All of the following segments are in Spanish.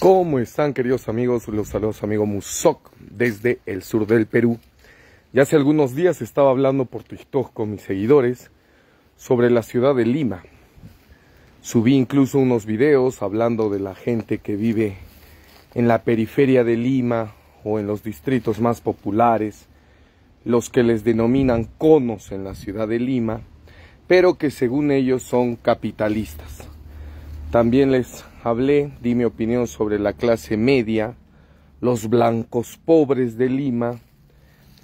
¿Cómo están queridos amigos? Los saludos amigo Musoc desde el sur del Perú. Ya hace algunos días estaba hablando por TikTok con mis seguidores sobre la ciudad de Lima. Subí incluso unos videos hablando de la gente que vive en la periferia de Lima o en los distritos más populares, los que les denominan conos en la ciudad de Lima, pero que según ellos son capitalistas. También les Hablé, di mi opinión sobre la clase media, los blancos pobres de Lima,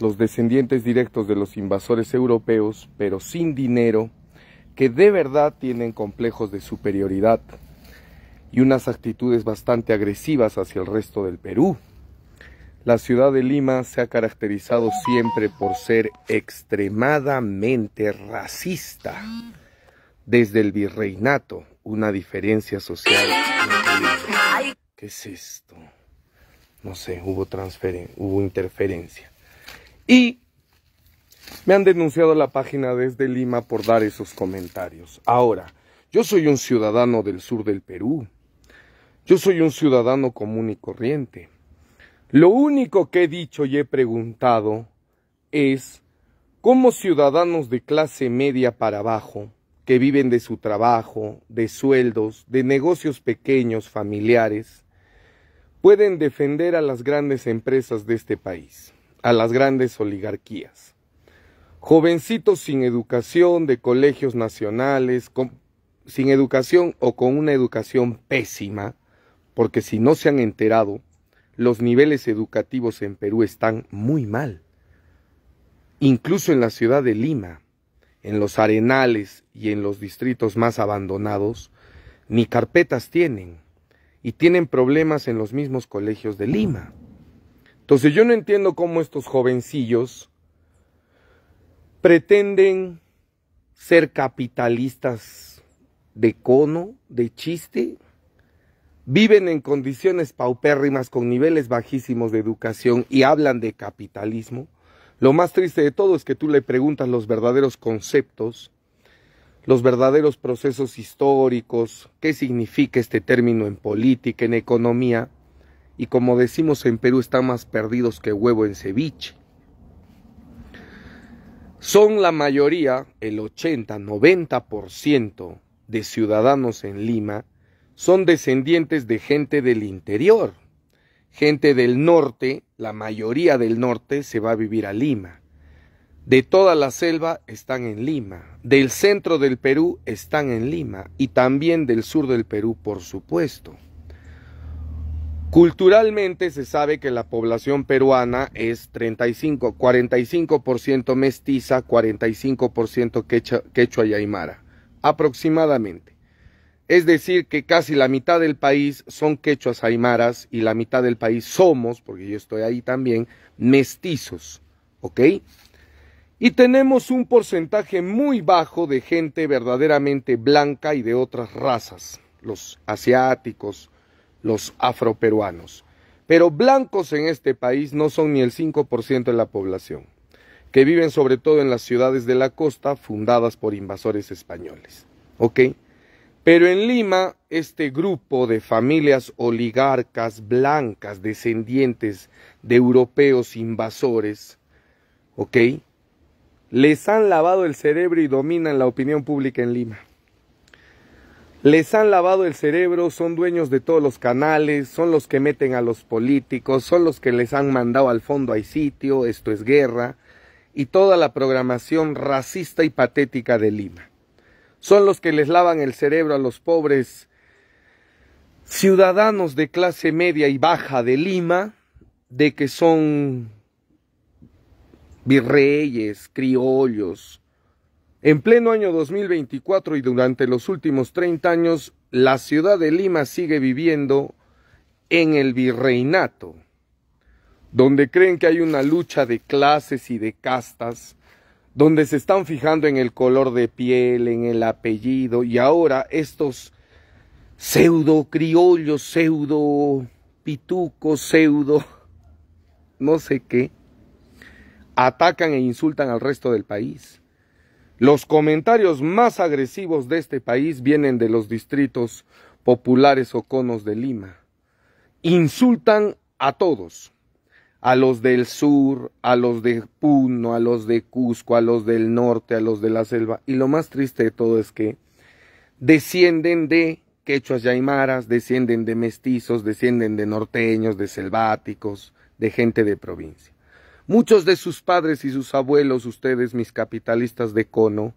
los descendientes directos de los invasores europeos, pero sin dinero, que de verdad tienen complejos de superioridad y unas actitudes bastante agresivas hacia el resto del Perú. La ciudad de Lima se ha caracterizado siempre por ser extremadamente racista desde el virreinato una diferencia social. ¿Qué es esto? No sé, hubo, hubo interferencia. Y me han denunciado la página desde Lima por dar esos comentarios. Ahora, yo soy un ciudadano del sur del Perú. Yo soy un ciudadano común y corriente. Lo único que he dicho y he preguntado es cómo ciudadanos de clase media para abajo que viven de su trabajo, de sueldos, de negocios pequeños, familiares, pueden defender a las grandes empresas de este país, a las grandes oligarquías. Jovencitos sin educación, de colegios nacionales, sin educación o con una educación pésima, porque si no se han enterado, los niveles educativos en Perú están muy mal, incluso en la ciudad de Lima en los arenales y en los distritos más abandonados, ni carpetas tienen y tienen problemas en los mismos colegios de Lima. Entonces yo no entiendo cómo estos jovencillos pretenden ser capitalistas de cono, de chiste, viven en condiciones paupérrimas con niveles bajísimos de educación y hablan de capitalismo. Lo más triste de todo es que tú le preguntas los verdaderos conceptos, los verdaderos procesos históricos, qué significa este término en política, en economía, y como decimos en Perú, están más perdidos que huevo en ceviche. Son la mayoría, el 80, 90% de ciudadanos en Lima, son descendientes de gente del interior gente del norte, la mayoría del norte, se va a vivir a Lima. De toda la selva están en Lima. Del centro del Perú están en Lima. Y también del sur del Perú, por supuesto. Culturalmente se sabe que la población peruana es 35, 45% mestiza, 45% quechua, quechua y aymara, aproximadamente. Es decir, que casi la mitad del país son quechuas aymaras y la mitad del país somos, porque yo estoy ahí también, mestizos. ¿Ok? Y tenemos un porcentaje muy bajo de gente verdaderamente blanca y de otras razas, los asiáticos, los afroperuanos. Pero blancos en este país no son ni el 5% de la población, que viven sobre todo en las ciudades de la costa fundadas por invasores españoles. ¿Ok? Pero en Lima, este grupo de familias oligarcas blancas descendientes de europeos invasores, ¿ok? Les han lavado el cerebro y dominan la opinión pública en Lima. Les han lavado el cerebro, son dueños de todos los canales, son los que meten a los políticos, son los que les han mandado al fondo hay sitio, esto es guerra, y toda la programación racista y patética de Lima. Son los que les lavan el cerebro a los pobres ciudadanos de clase media y baja de Lima de que son virreyes, criollos. En pleno año 2024 y durante los últimos 30 años, la ciudad de Lima sigue viviendo en el virreinato, donde creen que hay una lucha de clases y de castas donde se están fijando en el color de piel, en el apellido, y ahora estos pseudo criollos, pseudo pitucos, pseudo no sé qué, atacan e insultan al resto del país. Los comentarios más agresivos de este país vienen de los distritos populares o conos de Lima. Insultan a todos a los del sur, a los de Puno, a los de Cusco, a los del norte, a los de la selva. Y lo más triste de todo es que descienden de quechuas y aymaras, descienden de mestizos, descienden de norteños, de selváticos, de gente de provincia. Muchos de sus padres y sus abuelos, ustedes, mis capitalistas de cono,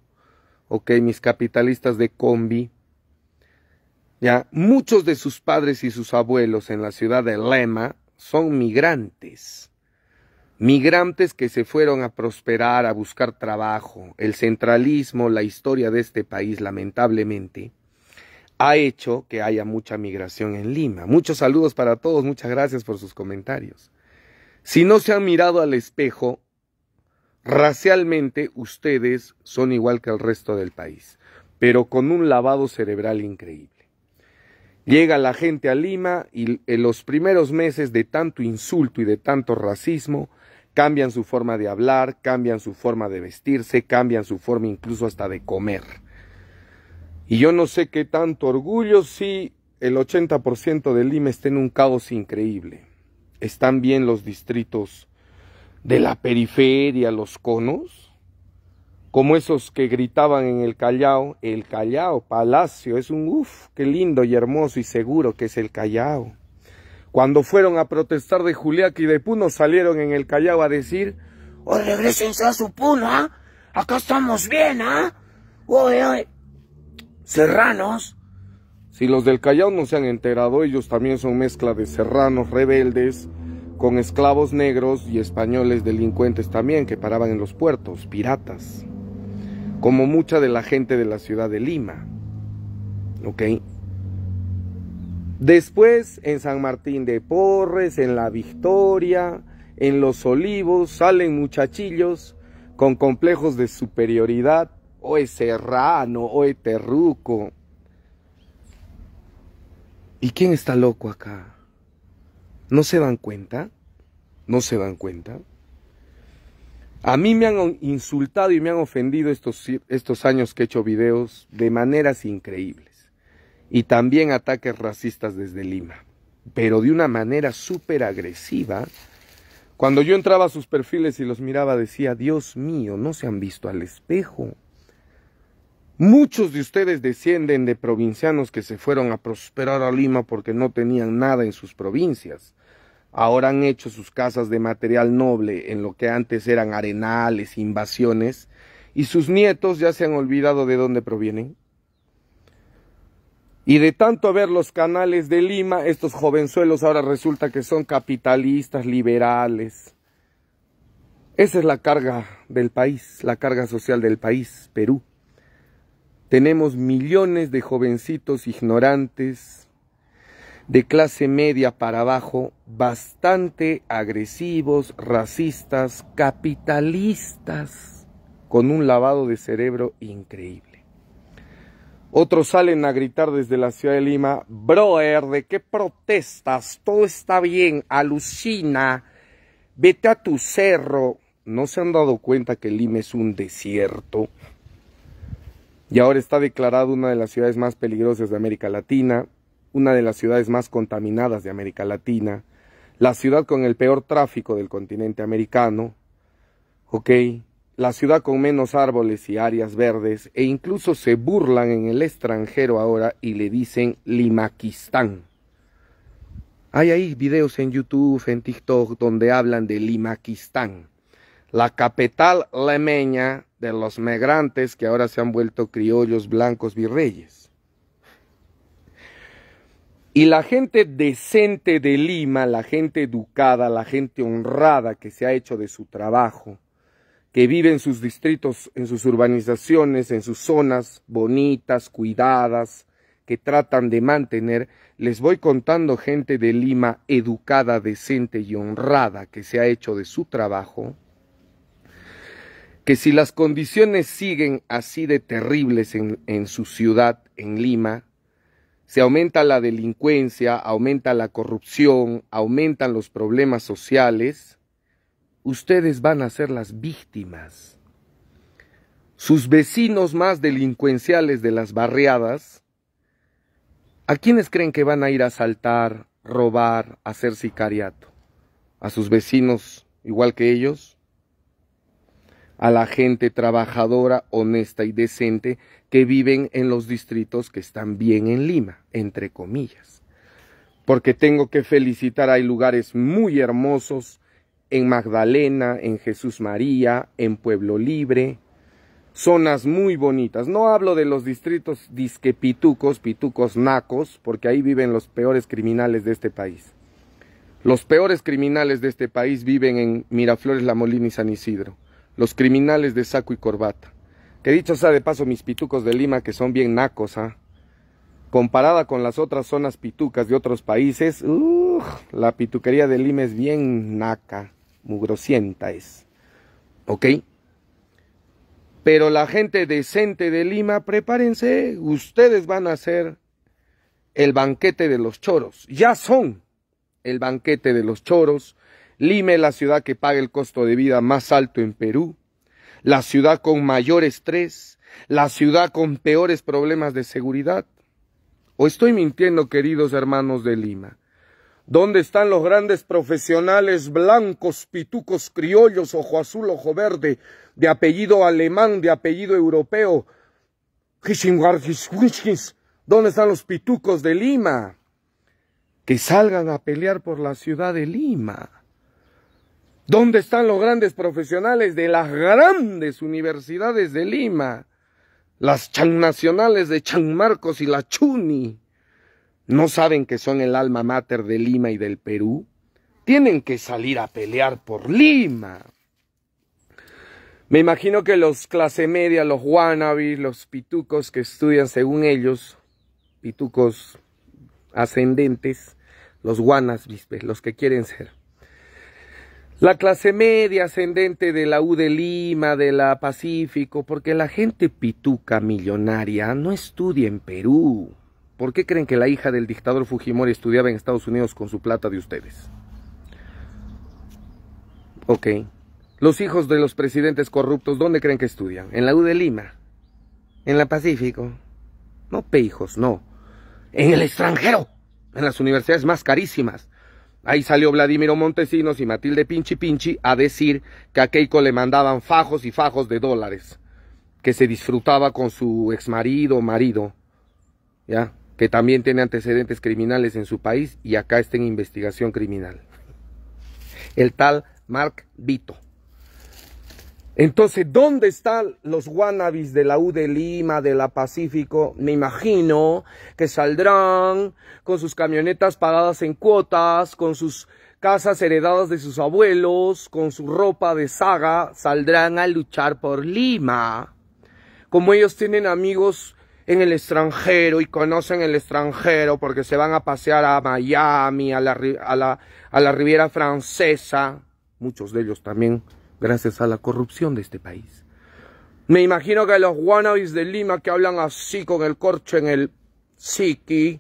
ok, mis capitalistas de combi, ya, muchos de sus padres y sus abuelos en la ciudad de Lema, son migrantes. Migrantes que se fueron a prosperar, a buscar trabajo. El centralismo, la historia de este país, lamentablemente, ha hecho que haya mucha migración en Lima. Muchos saludos para todos, muchas gracias por sus comentarios. Si no se han mirado al espejo, racialmente ustedes son igual que el resto del país, pero con un lavado cerebral increíble. Llega la gente a Lima y en los primeros meses de tanto insulto y de tanto racismo, cambian su forma de hablar, cambian su forma de vestirse, cambian su forma incluso hasta de comer. Y yo no sé qué tanto orgullo si el 80% de Lima está en un caos increíble. Están bien los distritos de la periferia, los conos, como esos que gritaban en el Callao, el Callao, Palacio, es un uff, qué lindo y hermoso y seguro que es el Callao. Cuando fueron a protestar de Juliaca y de Puno, salieron en el Callao a decir, oh, regresense a su Puno, ¿ah? acá estamos bien, ¿ah? serranos. Si los del Callao no se han enterado, ellos también son mezcla de serranos rebeldes, con esclavos negros y españoles delincuentes también que paraban en los puertos, piratas como mucha de la gente de la ciudad de Lima. ¿Ok? Después en San Martín de Porres, en La Victoria, en Los Olivos, salen muchachillos con complejos de superioridad, o es serrano, o es terruco. ¿Y quién está loco acá? ¿No se dan cuenta? ¿No se dan cuenta? A mí me han insultado y me han ofendido estos, años que he hecho videos de maneras increíbles. Y también ataques racistas desde Lima. Pero de una manera súper agresiva. Cuando yo entraba a sus perfiles y los miraba decía, Dios mío, no se han visto al espejo. Muchos de ustedes descienden de provincianos que se fueron a prosperar a Lima porque no tenían nada en sus provincias ahora han hecho sus casas de material noble en lo que antes eran arenales, invasiones, y sus nietos ya se han olvidado de dónde provienen. Y de tanto ver los canales de Lima, estos jovenzuelos ahora resulta que son capitalistas, liberales. Esa es la carga del país, la carga social del país, Perú. Tenemos millones de jovencitos ignorantes, de clase media para abajo, bastante agresivos, racistas, capitalistas, con un lavado de cerebro increíble. Otros salen a gritar desde la ciudad de Lima, broer, ¿de qué protestas? Todo está bien, alucina, vete a tu cerro. ¿No se han dado cuenta que Lima es un desierto? Y ahora está declarada una de las ciudades más peligrosas de América Latina una de las ciudades más contaminadas de América Latina, la ciudad con el peor tráfico del continente americano, ¿ok? La ciudad con menos árboles y áreas verdes, e incluso se burlan en el extranjero ahora y le dicen Limaquistán. Hay ahí videos en YouTube, en TikTok, donde hablan de Limaquistán, la capital lemeña de los migrantes que ahora se han vuelto criollos blancos virreyes. Y la gente decente de Lima, la gente educada, la gente honrada que se ha hecho de su trabajo, que vive en sus distritos, en sus urbanizaciones, en sus zonas bonitas, cuidadas, que tratan de mantener, les voy contando gente de Lima educada, decente y honrada que se ha hecho de su trabajo, que si las condiciones siguen así de terribles en, en su ciudad, en Lima, se aumenta la delincuencia, aumenta la corrupción, aumentan los problemas sociales, ustedes van a ser las víctimas. Sus vecinos más delincuenciales de las barriadas, ¿a quiénes creen que van a ir a asaltar, robar, hacer sicariato? ¿A sus vecinos igual que ellos? a la gente trabajadora, honesta y decente que viven en los distritos que están bien en Lima, entre comillas. Porque tengo que felicitar, hay lugares muy hermosos en Magdalena, en Jesús María, en Pueblo Libre, zonas muy bonitas. No hablo de los distritos disquepitucos, pitucos, pitucos nacos, porque ahí viven los peores criminales de este país. Los peores criminales de este país viven en Miraflores, La Molina y San Isidro. Los criminales de saco y corbata. Que dicho sea de paso, mis pitucos de Lima, que son bien nacos, ¿ah? Comparada con las otras zonas pitucas de otros países, la pituquería de Lima es bien naca, mugrosienta es. ¿Ok? Pero la gente decente de Lima, prepárense, ustedes van a ser el banquete de los choros. Ya son el banquete de los choros. Lima es la ciudad que paga el costo de vida más alto en Perú la ciudad con mayor estrés, la ciudad con peores problemas de seguridad. ¿O estoy mintiendo, queridos hermanos de Lima? ¿Dónde están los grandes profesionales blancos, pitucos, criollos, ojo azul, ojo verde, de apellido alemán, de apellido europeo? ¿Dónde están los pitucos de Lima? Que salgan a pelear por la ciudad de Lima. ¿Dónde están los grandes profesionales de las grandes universidades de Lima? Las chan nacionales de Chan Marcos y la Chuni. ¿No saben que son el alma mater de Lima y del Perú? Tienen que salir a pelear por Lima. Me imagino que los clase media, los wannabes, los pitucos que estudian según ellos, pitucos ascendentes, los guanas, los que quieren ser la clase media ascendente de la U de Lima, de la Pacífico, porque la gente pituca millonaria no estudia en Perú. ¿Por qué creen que la hija del dictador Fujimori estudiaba en Estados Unidos con su plata de ustedes? Ok. Los hijos de los presidentes corruptos, ¿dónde creen que estudian? En la U de Lima. En la Pacífico. No, peijos, no. En el extranjero. En las universidades más carísimas. Ahí salió Vladimiro Montesinos y Matilde Pinchi Pinchi a decir que a Keiko le mandaban fajos y fajos de dólares. Que se disfrutaba con su exmarido marido. ¿Ya? Que también tiene antecedentes criminales en su país y acá está en investigación criminal. El tal Mark Vito. Entonces, ¿dónde están los wannabis de la U de Lima, de la Pacífico? Me imagino que saldrán con sus camionetas pagadas en cuotas, con sus casas heredadas de sus abuelos, con su ropa de saga, saldrán a luchar por Lima. Como ellos tienen amigos en el extranjero y conocen el extranjero porque se van a pasear a Miami, a la, a la, a la Riviera Francesa, muchos de ellos también gracias a la corrupción de este país. Me imagino que los wannabis de Lima que hablan así con el corcho en el psiqui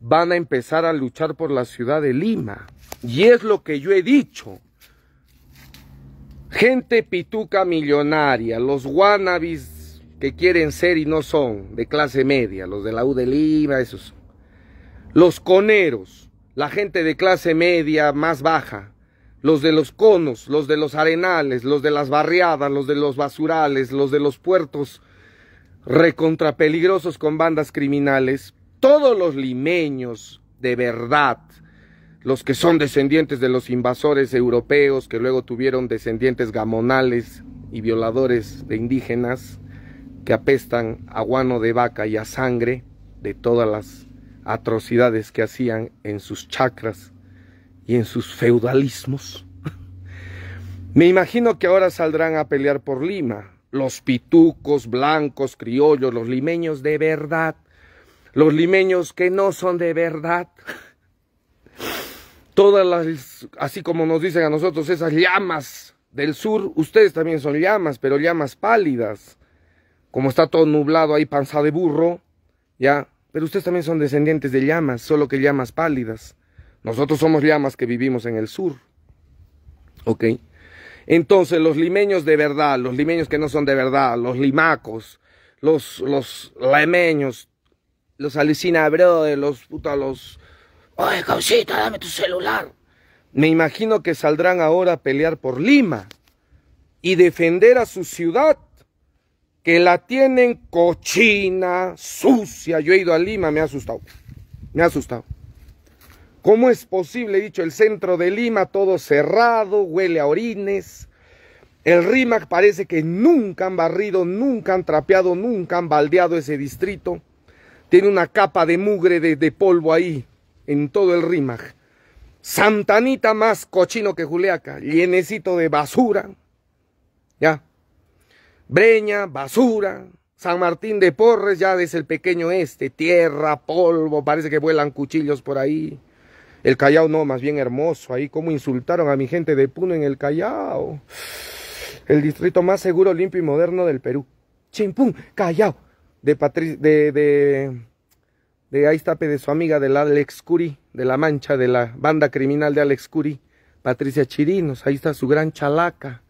van a empezar a luchar por la ciudad de Lima. Y es lo que yo he dicho. Gente pituca millonaria, los wannabis que quieren ser y no son, de clase media, los de la U de Lima, esos. Los coneros, la gente de clase media más baja, los de los conos, los de los arenales, los de las barriadas, los de los basurales, los de los puertos recontrapeligrosos con bandas criminales, todos los limeños de verdad, los que son descendientes de los invasores europeos que luego tuvieron descendientes gamonales y violadores de indígenas que apestan a guano de vaca y a sangre de todas las atrocidades que hacían en sus chacras y en sus feudalismos. Me imagino que ahora saldrán a pelear por Lima, los pitucos, blancos, criollos, los limeños de verdad, los limeños que no son de verdad. Todas las, así como nos dicen a nosotros, esas llamas del sur, ustedes también son llamas, pero llamas pálidas. Como está todo nublado ahí, panza de burro, ya. Pero ustedes también son descendientes de llamas, solo que llamas pálidas. Nosotros somos llamas que vivimos en el sur. ¿Ok? Entonces, los limeños de verdad, los limeños que no son de verdad, los limacos, los, los los alicina los puta, los. Oye, causita, dame tu celular. Me imagino que saldrán ahora a pelear por Lima y defender a su ciudad, que la tienen cochina, sucia. Yo he ido a Lima, me ha asustado. Me ha asustado. ¿Cómo es posible, He dicho, el centro de Lima todo cerrado, huele a orines? El RIMAC parece que nunca han barrido, nunca han trapeado, nunca han baldeado ese distrito. Tiene una capa de mugre, de, polvo ahí, en todo el RIMAC. Santanita más cochino que Juliaca, llenecito de basura. Ya. Breña, basura. San Martín de Porres ya desde el pequeño este, tierra, polvo, parece que vuelan cuchillos por ahí. El Callao no, más bien hermoso. Ahí cómo insultaron a mi gente de Puno en el Callao. El distrito más seguro, limpio y moderno del Perú. Chimpum, Callao. De, Patricia, de, de, de ahí está de su amiga de Alex Curi, de la mancha de la banda criminal de Alex Curi, Patricia Chirinos. Ahí está su gran chalaca.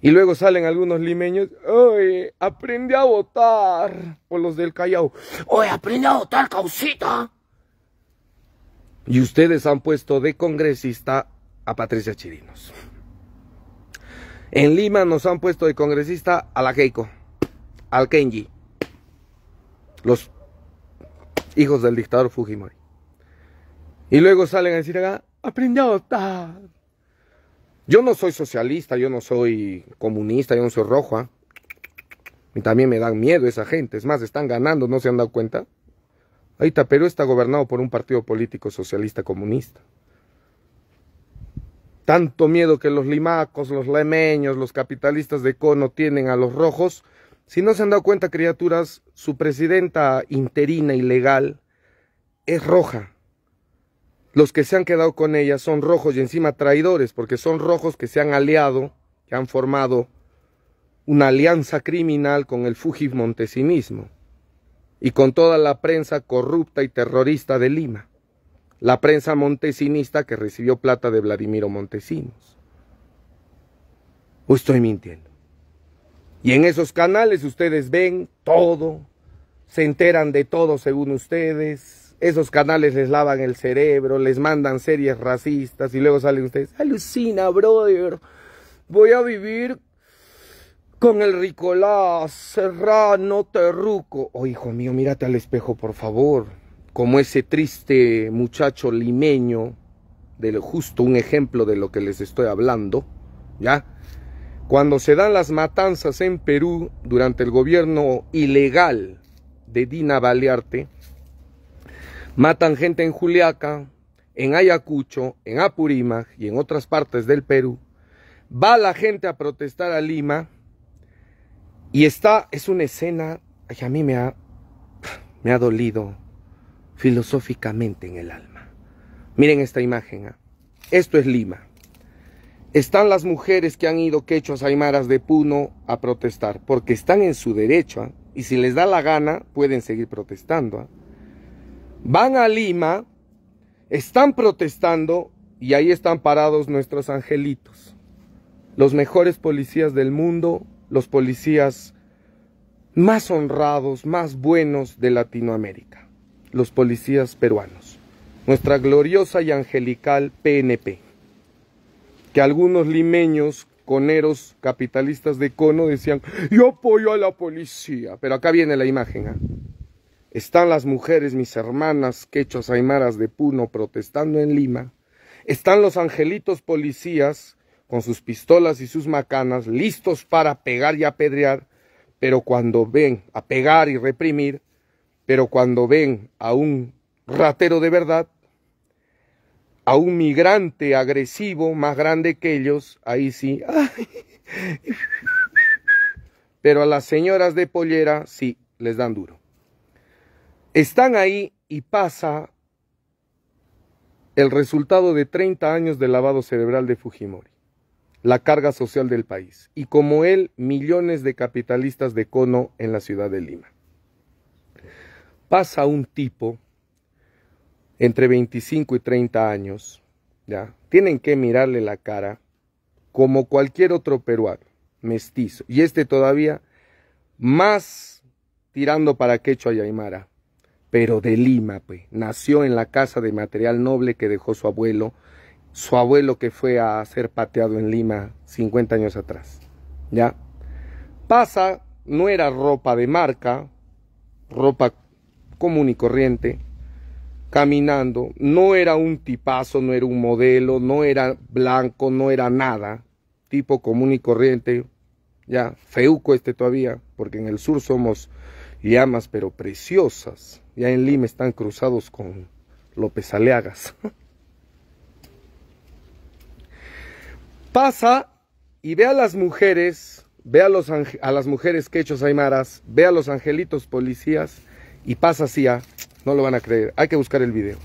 Y luego salen algunos limeños, ¡Oye, aprende a votar! Por los del Callao, ¡Oye, aprende a votar, causita! Y ustedes han puesto de congresista a Patricia Chirinos. En Lima nos han puesto de congresista a la Keiko, al Kenji, los hijos del dictador Fujimori. Y luego salen a decir acá, aprendió a Yo no soy socialista, yo no soy comunista, yo no soy roja. ¿ah? Y también me dan miedo esa gente. Es más, están ganando, ¿no se han dado cuenta? Ahorita Perú está gobernado por un partido político socialista comunista. Tanto miedo que los limacos, los lemeños, los capitalistas de cono tienen a los rojos. Si no se han dado cuenta, criaturas, su presidenta interina ilegal es roja. Los que se han quedado con ella son rojos y encima traidores, porque son rojos que se han aliado, que han formado una alianza criminal con el Fujimontesinismo y con toda la prensa corrupta y terrorista de Lima, la prensa montesinista que recibió plata de Vladimiro Montesinos. ¿O pues estoy mintiendo? Y en esos canales ustedes ven todo, se enteran de todo según ustedes, esos canales les lavan el cerebro, les mandan series racistas y luego salen ustedes, alucina, brother, voy a vivir con el Ricolás Serrano Terruco. Oh, hijo mío, mírate al espejo, por favor. Como ese triste muchacho limeño, de justo un ejemplo de lo que les estoy hablando, ¿ya? Cuando se dan las matanzas en Perú durante el gobierno ilegal de Dina Balearte, matan gente en Juliaca, en Ayacucho, en Apurímac y en otras partes del Perú. Va la gente a protestar a Lima, y esta es una escena que a mí me ha, me ha dolido filosóficamente en el alma. Miren esta imagen. ¿ah? Esto es Lima. Están las mujeres que han ido quechos aymaras de Puno a protestar, porque están en su derecho, ¿ah? y si les da la gana, pueden seguir protestando. ¿ah? Van a Lima, están protestando, y ahí están parados nuestros angelitos, los mejores policías del mundo, los policías más honrados, más buenos de Latinoamérica, los policías peruanos, nuestra gloriosa y angelical PNP, que algunos limeños, coneros, capitalistas de cono decían, yo apoyo a la policía, pero acá viene la imagen. ¿ah? Están las mujeres, mis hermanas, quechos aymaras de Puno, protestando en Lima. Están los angelitos policías con sus pistolas y sus macanas, listos para pegar y apedrear, pero cuando ven a pegar y reprimir, pero cuando ven a un ratero de verdad, a un migrante agresivo más grande que ellos, ahí sí. Pero a las señoras de pollera sí les dan duro. Están ahí y pasa el resultado de 30 años de lavado cerebral de Fujimori la carga social del país y como él millones de capitalistas de cono en la ciudad de Lima. Pasa un tipo entre 25 y 30 años, ya, tienen que mirarle la cara como cualquier otro peruano, mestizo, y este todavía más tirando para Quechua y Aymara, pero de Lima, pues, nació en la casa de material noble que dejó su abuelo, su abuelo que fue a ser pateado en Lima 50 años atrás. ¿Ya? Pasa, no era ropa de marca, ropa común y corriente, caminando, no era un tipazo, no era un modelo, no era blanco, no era nada, tipo común y corriente, ya, feuco este todavía, porque en el sur somos llamas pero preciosas, ya en Lima están cruzados con López Aleagas. Pasa y ve a las mujeres, ve a, las mujeres quechos aymaras, ve a los angelitos policías y pasa así No lo van a creer, hay que buscar el video.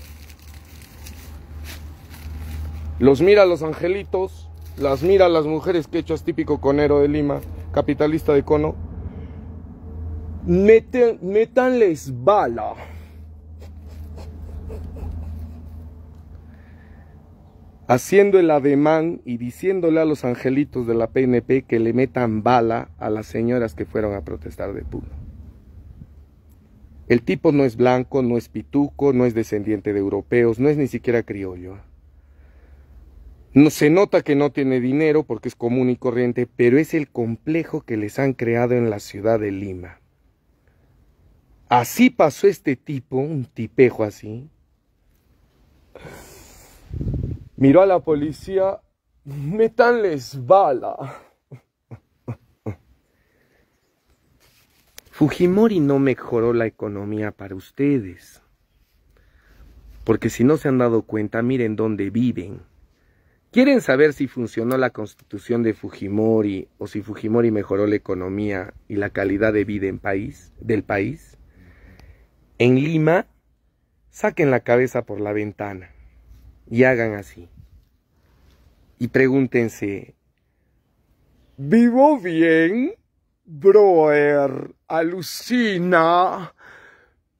Los mira a los angelitos, las mira a las mujeres quechas, típico conero de Lima, capitalista de cono. Meten, metanles bala. haciendo el ademán y diciéndole a los angelitos de la PNP que le metan bala a las señoras que fueron a protestar de Puno. El tipo no es blanco, no es pituco, no es descendiente de europeos, no es ni siquiera criollo. No, se nota que no tiene dinero porque es común y corriente, pero es el complejo que les han creado en la ciudad de Lima. Así pasó este tipo, un tipejo así, miró a la policía, metanles bala. Fujimori no mejoró la economía para ustedes. Porque si no se han dado cuenta, miren dónde viven. ¿Quieren saber si funcionó la constitución de Fujimori o si Fujimori mejoró la economía y la calidad de vida en país, del país? En Lima, saquen la cabeza por la ventana y hagan así. Y pregúntense, ¿vivo bien? Broer, alucina.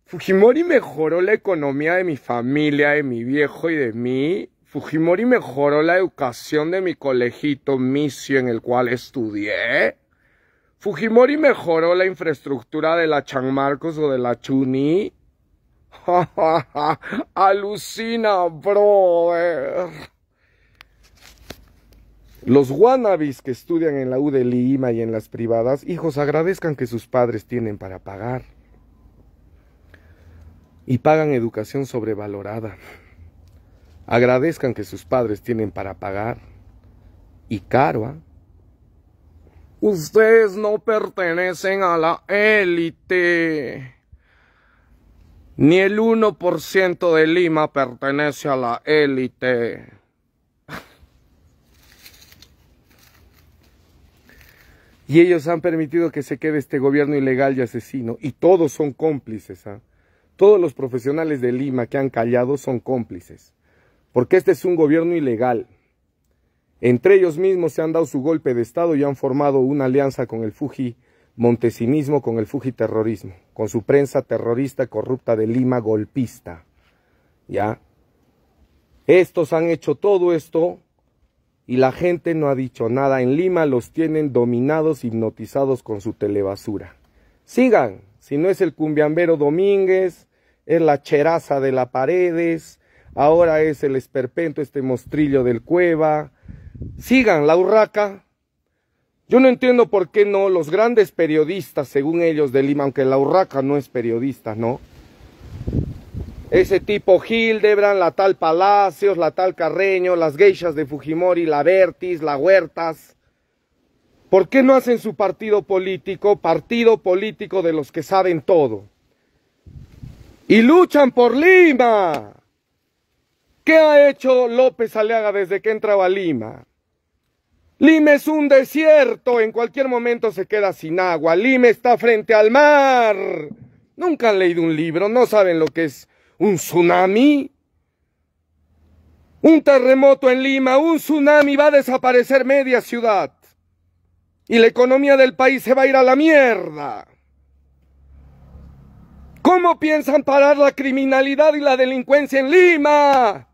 Fujimori mejoró la economía de mi familia, de mi viejo y de mí. Fujimori mejoró la educación de mi colegito misio en el cual estudié. Fujimori mejoró la infraestructura de la Chan Marcos o de la Chuni. Alucina, brother. Los wannabis que estudian en la U de Lima y en las privadas, hijos, agradezcan que sus padres tienen para pagar. Y pagan educación sobrevalorada. Agradezcan que sus padres tienen para pagar. Y caro, ¿eh? Ustedes no pertenecen a la élite. Ni el 1% de Lima pertenece a la élite. Y ellos han permitido que se quede este gobierno ilegal y asesino. Y todos son cómplices. ¿ah? Todos los profesionales de Lima que han callado son cómplices. Porque este es un gobierno ilegal. Entre ellos mismos se han dado su golpe de Estado y han formado una alianza con el Fuji con el fujiterrorismo con su prensa terrorista, corrupta de Lima, golpista. ¿Ya? Estos han hecho todo esto y la gente no ha dicho nada. En Lima los tienen dominados, hipnotizados con su telebasura. Sigan, si no es el cumbiambero Domínguez, es la cheraza de la Paredes, ahora es el esperpento, este mostrillo del Cueva. Sigan, la urraca, yo no entiendo por qué no los grandes periodistas, según ellos, de Lima, aunque la urraca no es periodista, ¿no? Ese tipo Hildebrand, la tal Palacios, la tal Carreño, las geishas de Fujimori, la Bertis, la Huertas. ¿Por qué no hacen su partido político, partido político de los que saben todo? Y luchan por Lima. ¿Qué ha hecho López Aleaga desde que entraba a Lima? Lima es un desierto, en cualquier momento se queda sin agua. Lima está frente al mar. Nunca han leído un libro, no saben lo que es un tsunami. Un terremoto en Lima, un tsunami va a desaparecer media ciudad. Y la economía del país se va a ir a la mierda. ¿Cómo piensan parar la criminalidad y la delincuencia en Lima?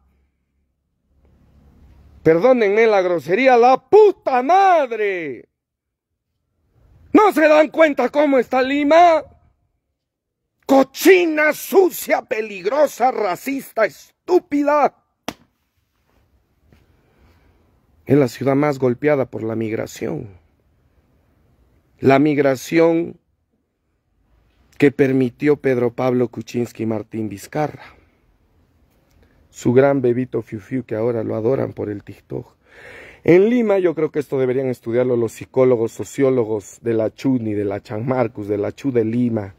Perdónenme la grosería, la puta madre. ¿No se dan cuenta cómo está Lima? Cochina, sucia, peligrosa, racista, estúpida. Es la ciudad más golpeada por la migración. La migración que permitió Pedro Pablo Kuczynski y Martín Vizcarra su gran bebito Fiu Fiu, que ahora lo adoran por el TikTok. En Lima, yo creo que esto deberían estudiarlo los psicólogos, sociólogos de la Chuni, de la Chan Marcus, de la Chu de Lima,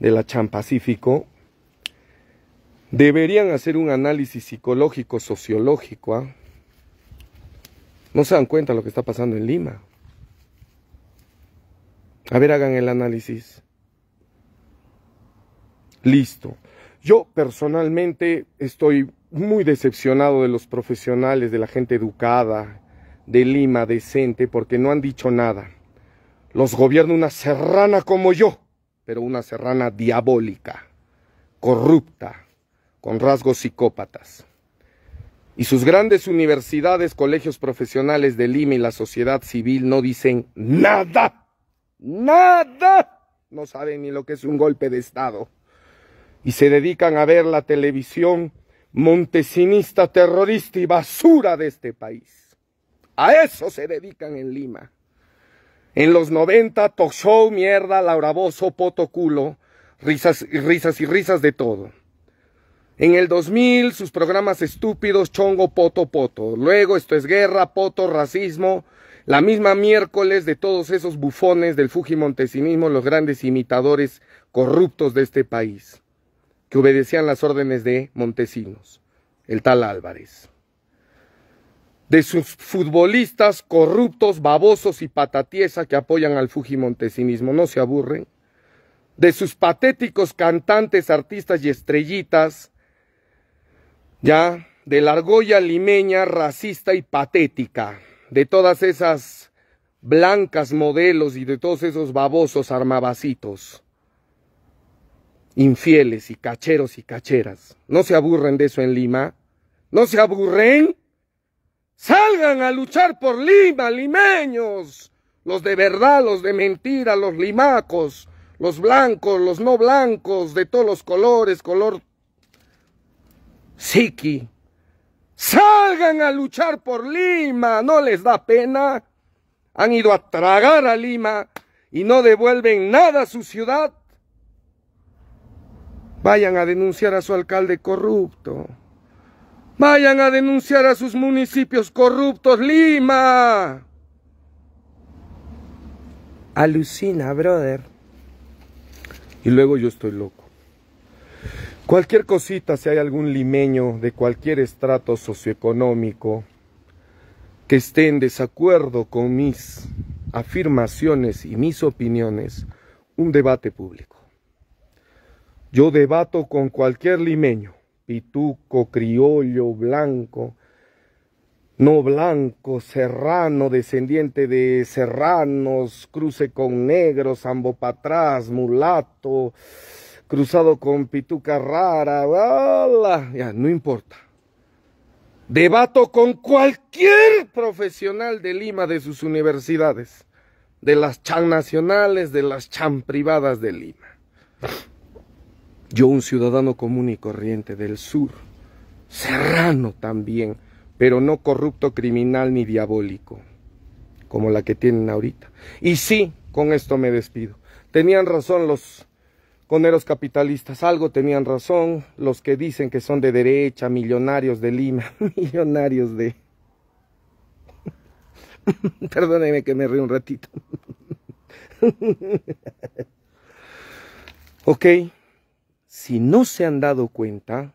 de la Chan Pacífico. Deberían hacer un análisis psicológico, sociológico. ¿ah? No se dan cuenta lo que está pasando en Lima. A ver, hagan el análisis. Listo. Yo personalmente estoy muy decepcionado de los profesionales, de la gente educada, de Lima, decente, porque no han dicho nada. Los gobierna una serrana como yo, pero una serrana diabólica, corrupta, con rasgos psicópatas. Y sus grandes universidades, colegios profesionales de Lima y la sociedad civil no dicen nada, nada. No saben ni lo que es un golpe de Estado. Y se dedican a ver la televisión montesinista, terrorista y basura de este país. A eso se dedican en Lima. En los 90, talk show, mierda, lauraboso, poto culo, risas y risas y risas de todo. En el 2000, sus programas estúpidos, chongo, poto, poto. Luego, esto es guerra, poto, racismo. La misma miércoles de todos esos bufones del fujimontesinismo, los grandes imitadores corruptos de este país que obedecían las órdenes de Montesinos, el tal Álvarez. De sus futbolistas corruptos, babosos y patatiesa que apoyan al Fujimontesinismo, no se aburren. De sus patéticos cantantes, artistas y estrellitas, ya, de la argolla limeña, racista y patética, de todas esas blancas modelos y de todos esos babosos armabacitos infieles y cacheros y cacheras. No se aburren de eso en Lima. No se aburren. Salgan a luchar por Lima, limeños. Los de verdad, los de mentira, los limacos, los blancos, los no blancos, de todos los colores, color psiqui. Salgan a luchar por Lima, no les da pena. Han ido a tragar a Lima y no devuelven nada a su ciudad. Vayan a denunciar a su alcalde corrupto. Vayan a denunciar a sus municipios corruptos, Lima. Alucina, brother. Y luego yo estoy loco. Cualquier cosita, si hay algún limeño de cualquier estrato socioeconómico que esté en desacuerdo con mis afirmaciones y mis opiniones, un debate público. Yo debato con cualquier limeño, pituco, criollo, blanco, no blanco, serrano, descendiente de serranos, cruce con negros, ambos atrás, mulato, cruzado con pituca rara, bla, ya, no importa. Debato con cualquier profesional de Lima de sus universidades, de las chan nacionales, de las chan privadas de Lima. Yo, un ciudadano común y corriente del sur, serrano también, pero no corrupto, criminal ni diabólico, como la que tienen ahorita. Y sí, con esto me despido. Tenían razón los coneros capitalistas, algo tenían razón los que dicen que son de derecha, millonarios de Lima, millonarios de... Perdóneme que me río un ratito. ok si no se han dado cuenta,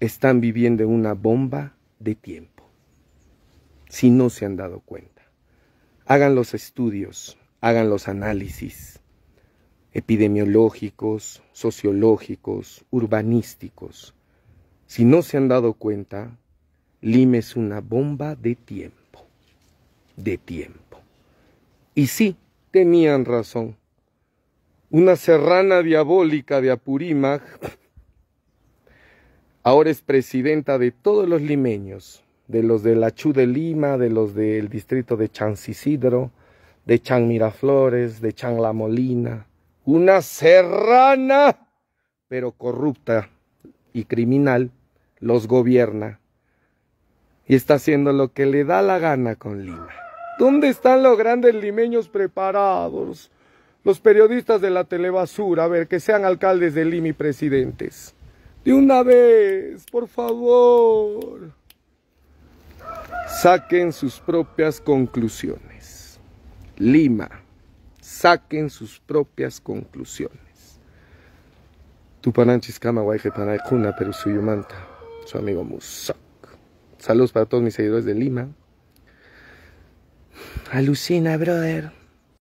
están viviendo una bomba de tiempo. Si no se han dado cuenta. Hagan los estudios, hagan los análisis epidemiológicos, sociológicos, urbanísticos. Si no se han dado cuenta, Lima es una bomba de tiempo, de tiempo. Y sí, tenían razón una serrana diabólica de Apurímac, ahora es presidenta de todos los limeños, de los de la de Lima, de los del distrito de Chan de Chan Miraflores, de Chan La Molina. Una serrana, pero corrupta y criminal, los gobierna y está haciendo lo que le da la gana con Lima. ¿Dónde están los grandes limeños preparados? los periodistas de la telebasura, a ver, que sean alcaldes de Lima y presidentes. De una vez, por favor. Saquen sus propias conclusiones. Lima, saquen sus propias conclusiones. Tupananchis Kama suyo Perusuyumanta, su amigo Musak. Saludos para todos mis seguidores de Lima. Alucina, brother.